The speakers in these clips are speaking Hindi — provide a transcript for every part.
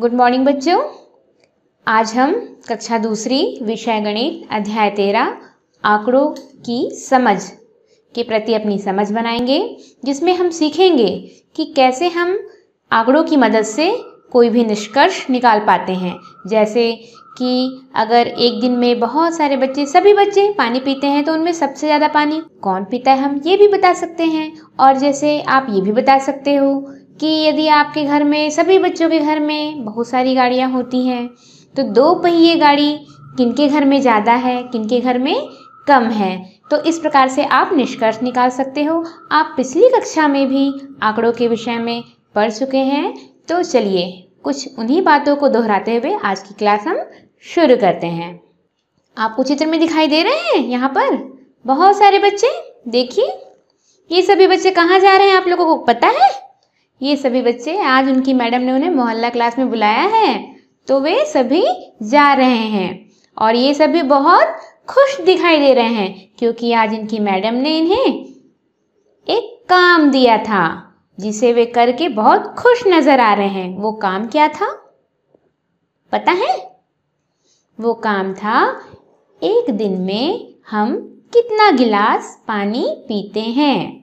गुड मॉर्निंग बच्चों आज हम कक्षा दूसरी विषय गणित अध्याय तेरह आंकड़ों की समझ के प्रति अपनी समझ बनाएंगे जिसमें हम सीखेंगे कि कैसे हम आंकड़ों की मदद से कोई भी निष्कर्ष निकाल पाते हैं जैसे कि अगर एक दिन में बहुत सारे बच्चे सभी बच्चे पानी पीते हैं तो उनमें सबसे ज़्यादा पानी कौन पीता है हम ये भी बता सकते हैं और जैसे आप ये भी बता सकते हो कि यदि आपके घर में सभी बच्चों के घर में बहुत सारी गाड़ियाँ होती हैं तो दो पहिए गाड़ी किनके घर में ज़्यादा है किनके घर में कम है तो इस प्रकार से आप निष्कर्ष निकाल सकते हो आप पिछली कक्षा में भी आंकड़ों के विषय में पढ़ चुके हैं तो चलिए कुछ उन्हीं बातों को दोहराते हुए आज की क्लास हम शुरू करते हैं आपको चित्र में दिखाई दे रहे हैं यहाँ पर बहुत सारे बच्चे देखिए ये सभी बच्चे कहाँ जा रहे हैं आप लोगों को पता है ये सभी बच्चे आज उनकी मैडम ने उन्हें मोहल्ला क्लास में बुलाया है तो वे सभी जा रहे हैं और ये सभी बहुत खुश दिखाई दे रहे हैं क्योंकि आज इनकी मैडम ने इन्हें एक काम दिया था जिसे वे करके बहुत खुश नजर आ रहे हैं वो काम क्या था पता है वो काम था एक दिन में हम कितना गिलास पानी पीते हैं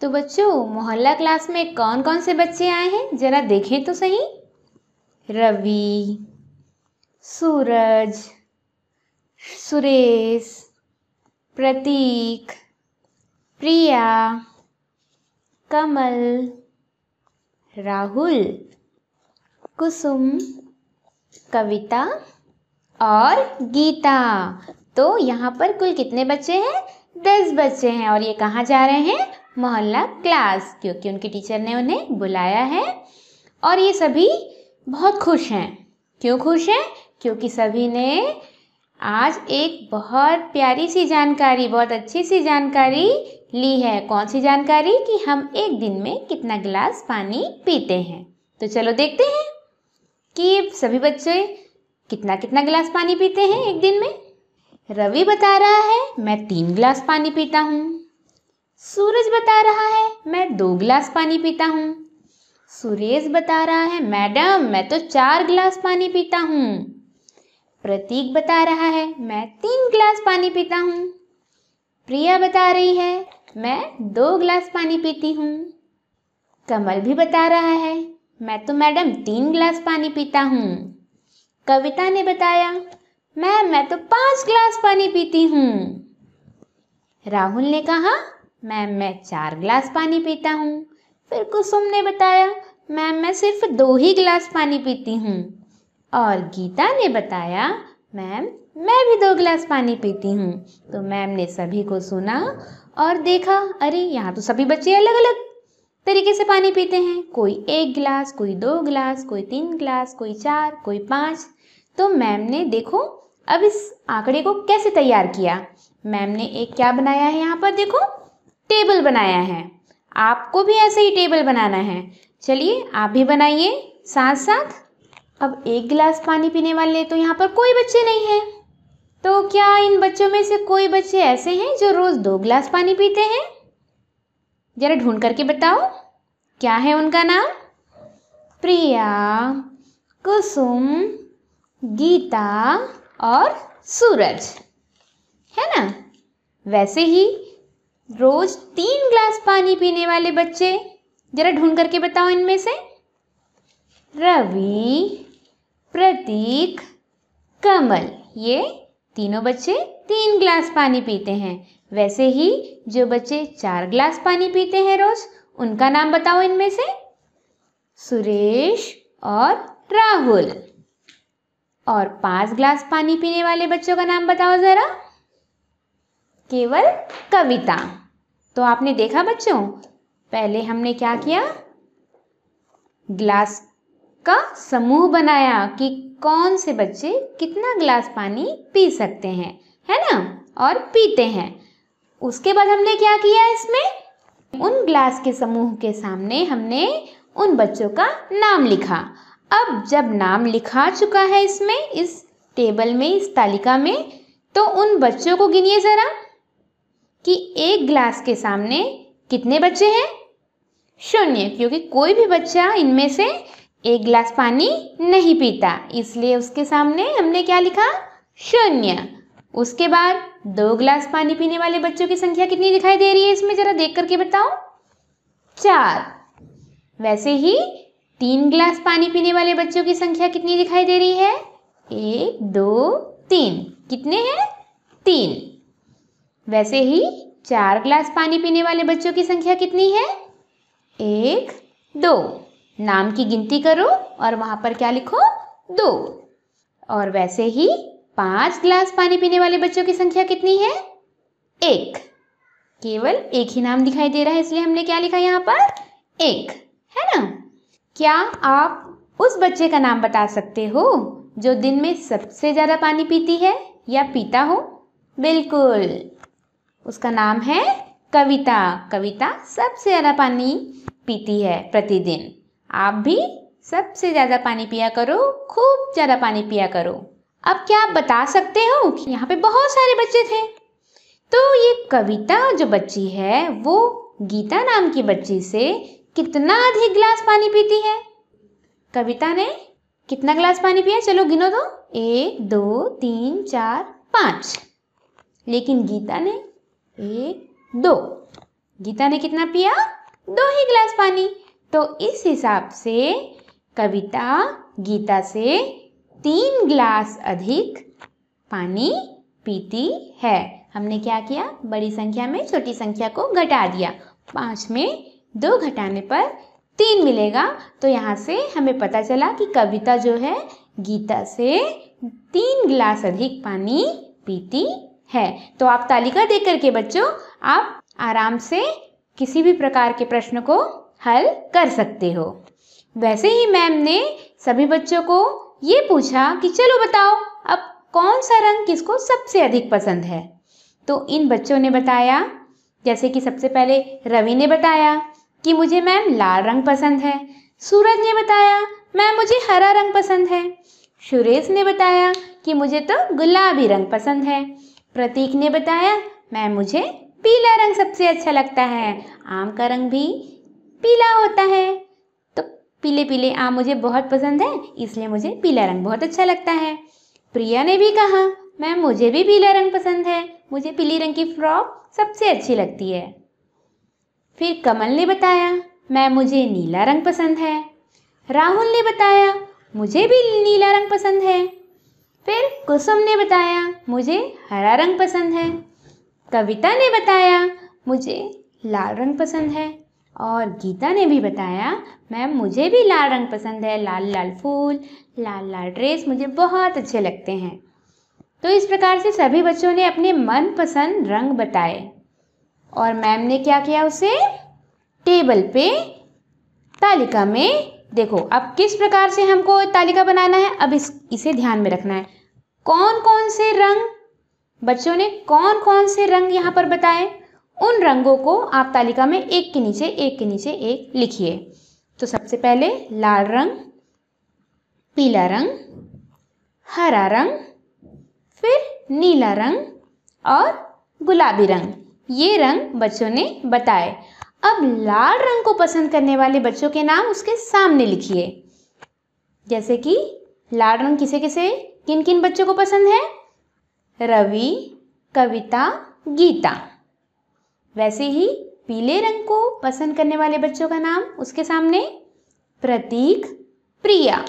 तो बच्चों मोहल्ला क्लास में कौन कौन से बच्चे आए हैं जरा देखें तो सही रवि सूरज सुरेश प्रतीक प्रिया कमल राहुल कुसुम कविता और गीता तो यहाँ पर कुल कितने बच्चे हैं दस बच्चे हैं और ये कहाँ जा रहे हैं मोहल्ला क्लास क्योंकि उनके टीचर ने उन्हें बुलाया है और ये सभी बहुत खुश हैं क्यों खुश हैं क्योंकि सभी ने आज एक बहुत प्यारी सी जानकारी बहुत अच्छी सी जानकारी ली है कौन सी जानकारी कि हम एक दिन में कितना गिलास पानी पीते हैं तो चलो देखते हैं कि सभी बच्चे कितना कितना गिलास पानी पीते हैं एक दिन में रवि बता रहा है मैं तीन गिलास पानी पीता हूँ सूरज बता रहा है मैं दो गिलास पानी पीता हूँ सुरेश बता रहा है मैडम मैं तो चार गिलास पानी पीता हूँ प्रतीक बता रहा है मैं तीन गिलास पानी पीता हूँ प्रिया बता रही है मैं दो गिलास पानी पीती हूँ कमल भी बता रहा है मैं तो मैडम तीन गिलास पानी पीता हूँ कविता ने बताया मैम मैं तो पांच ग्लास पानी पीती हूँ राहुल ने कहा मैम मैं चार ग्लास पानी पीता हूँ फिर कुसुम ने बताया मैम मैं सिर्फ दो ही ग्लास पानी पीती हूँ और गीता ने बताया मैम मैं भी दो गिलास पानी पीती हूँ तो मैम ने सभी को सुना और देखा अरे यहाँ तो सभी बच्चे अलग अलग तरीके से पानी पीते हैं कोई एक गिलास कोई दो गिलास कोई तीन गिलास कोई चार कोई पाँच तो मैम ने देखो अब इस आंकड़े को कैसे तैयार किया मैम ने एक क्या बनाया है यहाँ पर देखो टेबल बनाया है आपको भी ऐसे ही टेबल बनाना है चलिए आप भी बनाइए साथ साथ अब एक गिलास पानी पीने वाले तो यहाँ पर कोई बच्चे नहीं हैं तो क्या इन बच्चों में से कोई बच्चे ऐसे हैं जो रोज़ दो गिलास पानी पीते हैं ज़रा ढूंढ करके बताओ क्या है उनका नाम प्रिया कुसुम गीता और सूरज है ना वैसे ही रोज तीन ग्लास पानी पीने वाले बच्चे जरा ढूंढ करके बताओ इनमें से रवि प्रतीक कमल ये तीनों बच्चे तीन ग्लास पानी पीते हैं वैसे ही जो बच्चे चार ग्लास पानी पीते हैं रोज उनका नाम बताओ इनमें से सुरेश और राहुल और पांच ग्लास पानी पीने वाले बच्चों का नाम बताओ ज़रा केवल कविता तो आपने देखा बच्चों पहले हमने क्या किया ग्लास का समूह बनाया कि कौन से बच्चे कितना ग्लास पानी पी सकते हैं है ना और पीते हैं उसके बाद हमने क्या किया इसमें उन ग्लास के समूह के सामने हमने उन बच्चों का नाम लिखा अब जब नाम लिखा चुका है इसमें इस टेबल में इस तालिका में तो उन बच्चों को गिनिए ज़रा कि एक ग्लास के सामने कितने बच्चे हैं शून्य क्योंकि कोई भी बच्चा इनमें से एक गिलास पानी नहीं पीता इसलिए उसके सामने हमने क्या लिखा शून्य उसके बाद दो गिलास पानी पीने वाले बच्चों की संख्या कितनी दिखाई दे रही है इसमें ज़रा देख करके बताओ चार वैसे ही तीन ग्लास पानी पीने वाले बच्चों की संख्या कितनी दिखाई दे रही है एक दो तीन कितने हैं तीन वैसे ही चार ग्लास पानी पीने वाले बच्चों की संख्या कितनी है एक दो नाम की गिनती करो और वहां पर क्या लिखो दो और वैसे ही पांच ग्लास पानी पीने वाले बच्चों की संख्या कितनी है एक केवल एक ही नाम दिखाई दे रहा है इसलिए हमने क्या लिखा यहाँ पर एक है ना क्या आप उस बच्चे का नाम बता सकते हो जो दिन में सबसे ज़्यादा पानी पीती है या पीता हो बिल्कुल उसका नाम है कविता कविता सबसे ज़्यादा पानी पीती है प्रतिदिन आप भी सबसे ज़्यादा पानी पिया करो खूब ज़्यादा पानी पिया करो अब क्या आप बता सकते हो कि यहाँ पे बहुत सारे बच्चे थे तो ये कविता जो बच्ची है वो गीता नाम की बच्ची से कितना अधिक ग्लास पानी पीती है कविता ने कितना ग्लास पानी पिया चलो गिनो दो तो। एक दो तीन चार पाँच लेकिन गीता ने एक दो गीता ने कितना पिया दो ही ग्लास पानी तो इस हिसाब से कविता गीता से तीन ग्लास अधिक पानी पीती है हमने क्या किया बड़ी संख्या में छोटी संख्या को घटा दिया पाँच में दो घटाने पर तीन मिलेगा तो यहाँ से हमें पता चला कि कविता जो है गीता से तीन गिलास अधिक पानी पीती है तो आप तालिका देख करके बच्चों आप आराम से किसी भी प्रकार के प्रश्न को हल कर सकते हो वैसे ही मैम ने सभी बच्चों को ये पूछा कि चलो बताओ अब कौन सा रंग किसको सबसे अधिक पसंद है तो इन बच्चों ने बताया जैसे कि सबसे पहले रवि ने बताया कि मुझे मैम लाल रंग पसंद है सूरज ने बताया मैम मुझे हरा रंग पसंद है सुरेश ने बताया कि मुझे तो गुलाबी रंग पसंद है प्रतीक ने बताया मैम मुझे पीला रंग सबसे अच्छा लगता है आम का रंग भी पीला होता है तो पीले पीले आम मुझे बहुत पसंद है इसलिए मुझे पीला रंग बहुत अच्छा लगता है प्रिया ने भी कहा मैम मुझे भी पीला रंग पसंद है मुझे पीली रंग की फ्रॉक सबसे अच्छी लगती है फिर कमल ने बताया मैं मुझे नीला रंग पसंद है राहुल ने बताया मुझे भी नीला रंग पसंद है फिर कुसुम ने बताया मुझे हरा रंग पसंद है कविता ने बताया मुझे लाल रंग पसंद है और गीता ने भी बताया मैम मुझे भी लाल रंग पसंद है लाल लाल फूल लाल लाल ड्रेस मुझे बहुत अच्छे लगते हैं तो इस प्रकार से सभी बच्चों ने अपने मनपसंद रंग बताए और मैम ने क्या किया उसे टेबल पे तालिका में देखो अब किस प्रकार से हमको तालिका बनाना है अब इस इसे ध्यान में रखना है कौन कौन से रंग बच्चों ने कौन कौन से रंग यहाँ पर बताए उन रंगों को आप तालिका में एक के नीचे एक के नीचे एक लिखिए तो सबसे पहले लाल रंग पीला रंग हरा रंग फिर नीला रंग और गुलाबी रंग ये रंग बच्चों ने बताए अब लाल रंग को पसंद करने वाले बच्चों के नाम उसके सामने लिखिए जैसे कि लाल रंग किसे किसे किन किन बच्चों को पसंद है रवि कविता गीता वैसे ही पीले रंग को पसंद करने वाले बच्चों का नाम उसके सामने प्रतीक प्रिया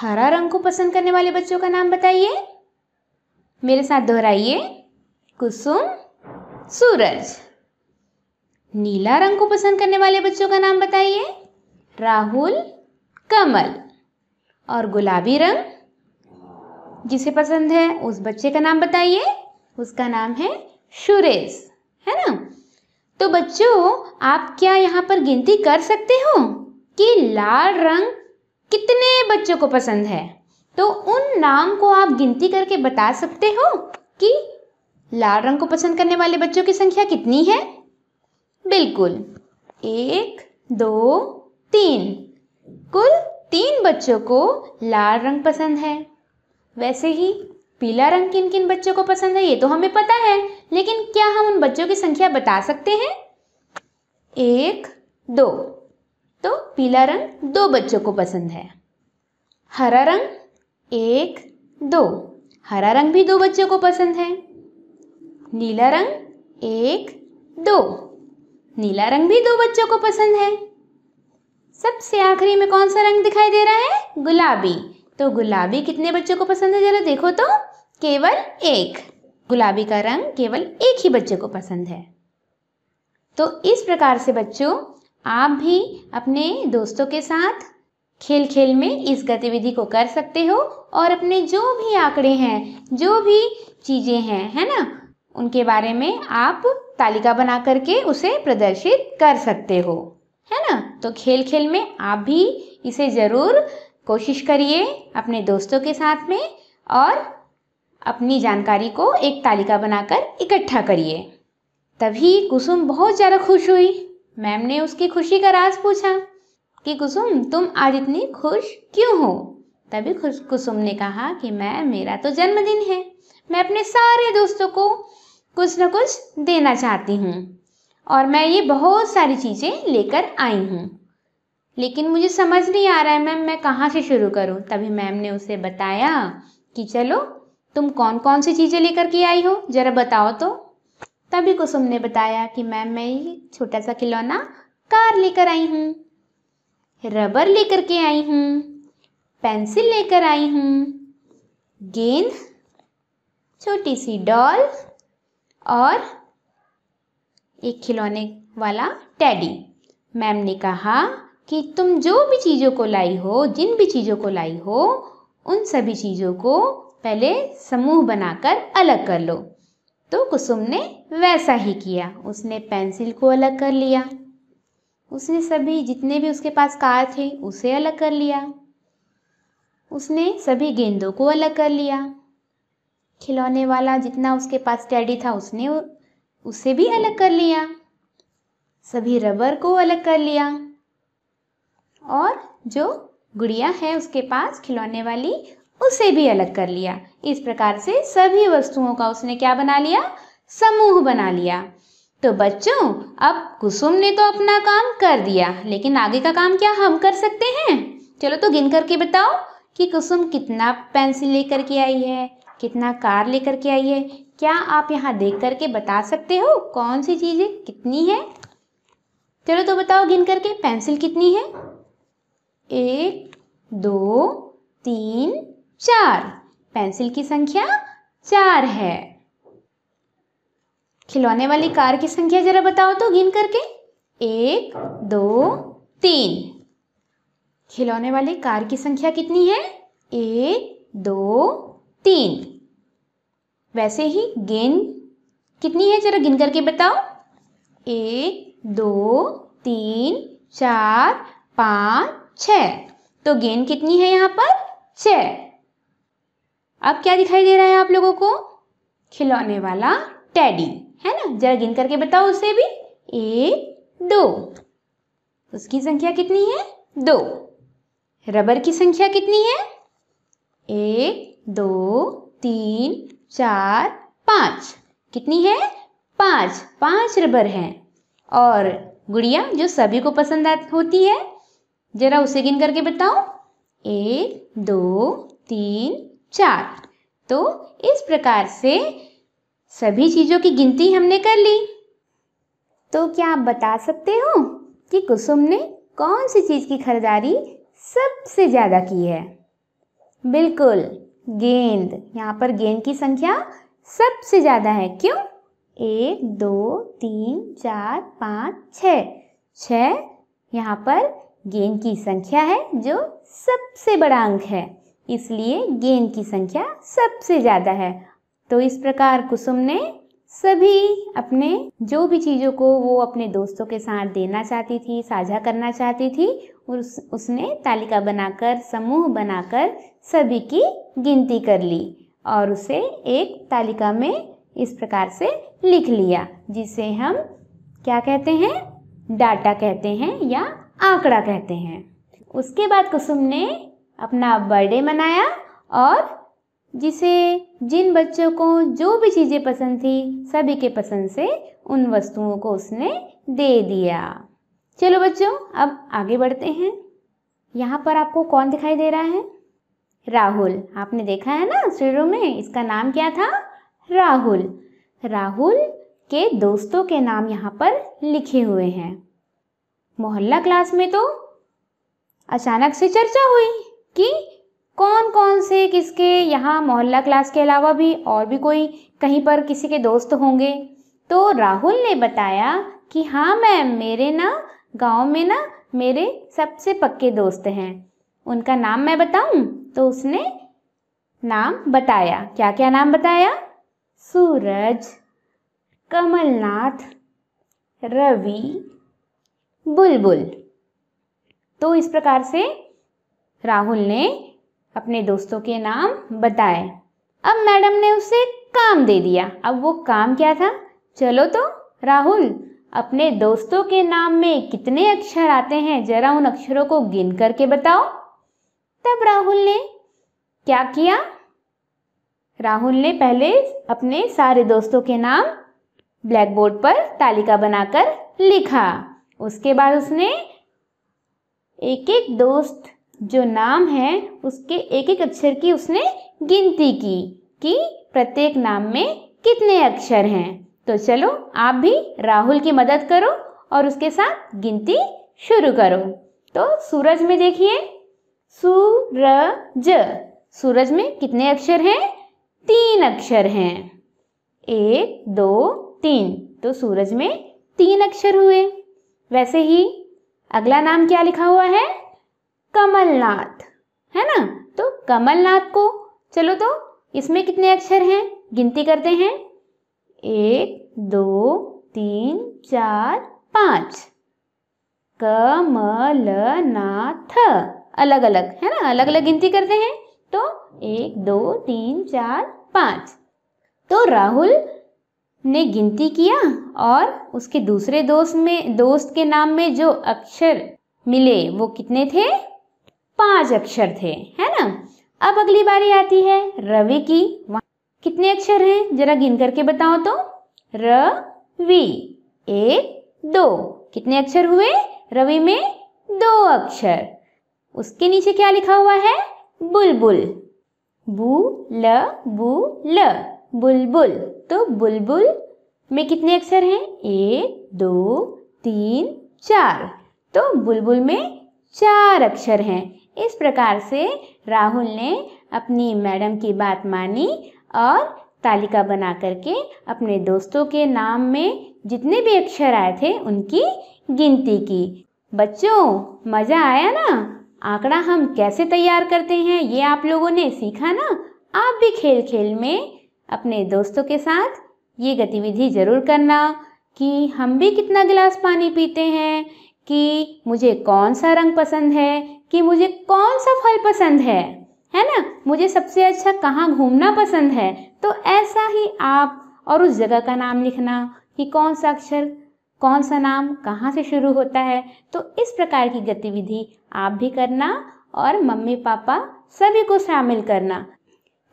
हरा रंग को पसंद करने वाले बच्चों का नाम बताइए मेरे साथ दोहराइए कुसुम सूरज नीला रंग को पसंद करने वाले बच्चों का नाम बताइए राहुल कमल और गुलाबी रंग जिसे पसंद है उस बच्चे का नाम बताइए उसका नाम है सुरेश है ना तो बच्चों आप क्या यहाँ पर गिनती कर सकते हो कि लाल रंग कितने बच्चों को पसंद है तो उन नाम को आप गिनती करके बता सकते हो कि लाल रंग को पसंद करने वाले बच्चों की संख्या कितनी है बिल्कुल एक दो तीन कुल तीन बच्चों को लाल रंग पसंद है वैसे ही पीला रंग किन किन बच्चों को पसंद है ये तो हमें पता है लेकिन क्या हम उन बच्चों की संख्या बता सकते हैं एक दो तो पीला रंग दो बच्चों को पसंद है हरा रंग एक दो हरा रंग भी दो बच्चों को पसंद है नीला रंग एक दो नीला रंग भी दो बच्चों को पसंद है सबसे आखिरी में कौन सा रंग दिखाई दे रहा है गुलाबी तो गुलाबी कितने बच्चों को पसंद है जरा देखो तो केवल एक गुलाबी का रंग केवल एक ही बच्चे को पसंद है तो इस प्रकार से बच्चों आप भी अपने दोस्तों के साथ खेल खेल में इस गतिविधि को कर सकते हो और अपने जो भी आंकड़े हैं जो भी चीज़ें हैं है ना उनके बारे में आप तालिका बना करके उसे प्रदर्शित कर सकते हो है ना तो खेल खेल में आप भी इसे ज़रूर कोशिश करिए अपने दोस्तों के साथ में और अपनी जानकारी को एक तालिका बनाकर इकट्ठा करिए तभी कुसुम बहुत ज़्यादा खुश हुई मैम ने उसकी खुशी का राज पूछा कि कुसुम तुम आज इतनी खुश क्यों हो तभी कुसुम ने कहा कि मैं मेरा तो जन्मदिन है मैं अपने सारे दोस्तों को कुछ ना कुछ देना चाहती हूँ और मैं ये बहुत सारी चीज़ें लेकर आई हूँ लेकिन मुझे समझ नहीं आ रहा है मैम मैं कहाँ से शुरू करूँ तभी मैम ने उसे बताया कि चलो तुम कौन कौन सी चीज़ें लेकर के आई हो ज़रा बताओ तो तभी कुसुम ने बताया कि मैम मैं ये छोटा सा खिलौना कार लेकर आई हूँ रबर लेकर के आई हूँ पेंसिल लेकर आई हूँ गेंद छोटी सी डॉल और एक खिलौने वाला टैडी मैम ने कहा कि तुम जो भी चीज़ों को लाई हो जिन भी चीज़ों को लाई हो उन सभी चीज़ों को पहले समूह बनाकर अलग कर लो तो कुसुम ने वैसा ही किया उसने पेंसिल को अलग कर लिया उसने सभी जितने भी उसके पास कार थे उसे अलग कर लिया उसने सभी गेंदों को अलग कर लिया खिलौने वाला जितना उसके पास टैडी था उसने उसे भी अलग कर लिया सभी रबर को अलग कर लिया और जो गुड़िया है उसके पास खिलौने वाली उसे भी अलग कर लिया इस प्रकार से सभी वस्तुओं का उसने क्या बना लिया समूह बना लिया तो बच्चों अब कुसुम ने तो अपना काम कर दिया लेकिन आगे का काम क्या हम कर सकते हैं चलो तो गिन करके बताओ कि कुसुम कितना पेंसिल लेकर के आई है कितना कार लेकर के आई है क्या आप यहाँ देख करके बता सकते हो कौन सी चीज़ें कितनी है चलो तो बताओ गिन करके पेंसिल कितनी है एक दो तीन चार पेंसिल की संख्या चार है खिलौने वाली कार की संख्या जरा बताओ तो गिन करके एक दो तीन खिलौने वाली कार की संख्या कितनी है एक दो तीन वैसे ही गेंद कितनी है जरा गिन करके बताओ एक दो तीन चार पाँच छ तो गेंद कितनी है यहाँ पर छ अब क्या दिखाई दे रहा है आप लोगों को खिलौने वाला टैडी है ना जरा गिन करके बताओ उसे भी एक दो उसकी संख्या कितनी है दो रबर की संख्या कितनी है एक दो तीन चार पाँच कितनी है पाँच पाँच रबर हैं और गुड़िया जो सभी को पसंद होती है जरा उसे गिन करके बताओ एक दो तीन चार तो इस प्रकार से सभी चीज़ों की गिनती हमने कर ली तो क्या आप बता सकते हो कि कुसुम ने कौन सी चीज़ की खरीदारी सबसे ज़्यादा की है बिल्कुल गेंद यहाँ पर गेंद की संख्या सबसे ज़्यादा है क्यों एक दो तीन चार पाँच छ छ यहाँ पर गेंद की संख्या है जो सबसे बड़ा अंक है इसलिए गेंद की संख्या सबसे ज़्यादा है तो इस प्रकार कुसुम ने सभी अपने जो भी चीज़ों को वो अपने दोस्तों के साथ देना चाहती थी साझा करना चाहती थी उस, उसने तालिका बनाकर समूह बनाकर सभी की गिनती कर ली और उसे एक तालिका में इस प्रकार से लिख लिया जिसे हम क्या कहते हैं डाटा कहते हैं या आंकड़ा कहते हैं उसके बाद कुसुम ने अपना बर्थडे मनाया और जिसे जिन बच्चों को जो भी चीज़ें पसंद थी सभी के पसंद से उन वस्तुओं को उसने दे दिया चलो बच्चों अब आगे बढ़ते हैं यहाँ पर आपको कौन दिखाई दे रहा है राहुल आपने देखा है ना शुरू में इसका नाम क्या था राहुल राहुल के दोस्तों के नाम यहाँ पर लिखे हुए हैं मोहल्ला क्लास में तो अचानक से चर्चा हुई कि कौन कौन से किसके यहाँ मोहल्ला क्लास के अलावा भी और भी कोई कहीं पर किसी के दोस्त होंगे तो राहुल ने बताया कि हाँ मैम मेरे ना गांव में ना मेरे सबसे पक्के दोस्त हैं उनका नाम मैं बताऊं तो उसने नाम बताया क्या क्या नाम बताया सूरज कमलनाथ रवि बुलबुल तो इस प्रकार से राहुल ने अपने दोस्तों के नाम बताए अब मैडम ने उसे काम दे दिया अब वो काम क्या था चलो तो राहुल अपने दोस्तों के नाम में कितने अक्षर आते हैं जरा उन अक्षरों को गिन करके बताओ तब राहुल ने क्या किया राहुल ने पहले अपने सारे दोस्तों के नाम ब्लैक बोर्ड पर तालिका बनाकर लिखा उसके बाद उसने एक एक दोस्त जो नाम है उसके एक एक अक्षर की उसने गिनती की कि प्रत्येक नाम में कितने अक्षर हैं तो चलो आप भी राहुल की मदद करो और उसके साथ गिनती शुरू करो तो सूरज में देखिए सूरज सूरज में कितने अक्षर हैं तीन अक्षर हैं एक दो तीन तो सूरज में तीन अक्षर हुए वैसे ही अगला नाम क्या लिखा हुआ है कमलनाथ है ना तो कमलनाथ को चलो तो इसमें कितने अक्षर हैं गिनती करते हैं एक दो तीन चार पाँच नाथ अलग अलग है ना अलग अलग गिनती करते हैं तो एक दो तीन चार पाँच तो राहुल ने गिनती किया और उसके दूसरे दोस्त में दोस्त के नाम में जो अक्षर मिले वो कितने थे पांच अक्षर थे है ना अब अगली बारी आती है रवि की कितने अक्षर हैं जरा गिन करके बताओ तो र एक दो कितने अक्षर हुए रवि में दो अक्षर उसके नीचे क्या लिखा हुआ है बुलबुल बू ल बू ल बुलबुल तो बुलबुल में कितने अक्षर हैं एक दो तीन चार तो बुलबुल में चार अक्षर हैं इस प्रकार से राहुल ने अपनी मैडम की बात मानी और तालिका बना करके अपने दोस्तों के नाम में जितने भी अक्षर आए थे उनकी गिनती की बच्चों मज़ा आया ना आंकड़ा हम कैसे तैयार करते हैं ये आप लोगों ने सीखा ना आप भी खेल खेल में अपने दोस्तों के साथ ये गतिविधि ज़रूर करना कि हम भी कितना गिलास पानी पीते हैं कि मुझे कौन सा रंग पसंद है कि मुझे कौन सा फल पसंद है है ना मुझे सबसे अच्छा कहाँ घूमना पसंद है तो ऐसा ही आप और उस जगह का नाम लिखना कि कौन सा अक्षर कौन सा नाम कहाँ से शुरू होता है तो इस प्रकार की गतिविधि आप भी करना और मम्मी पापा सभी को शामिल करना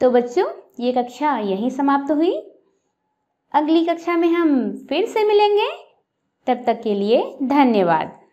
तो बच्चों ये कक्षा यहीं समाप्त हुई अगली कक्षा में हम फिर से मिलेंगे तब तक के लिए धन्यवाद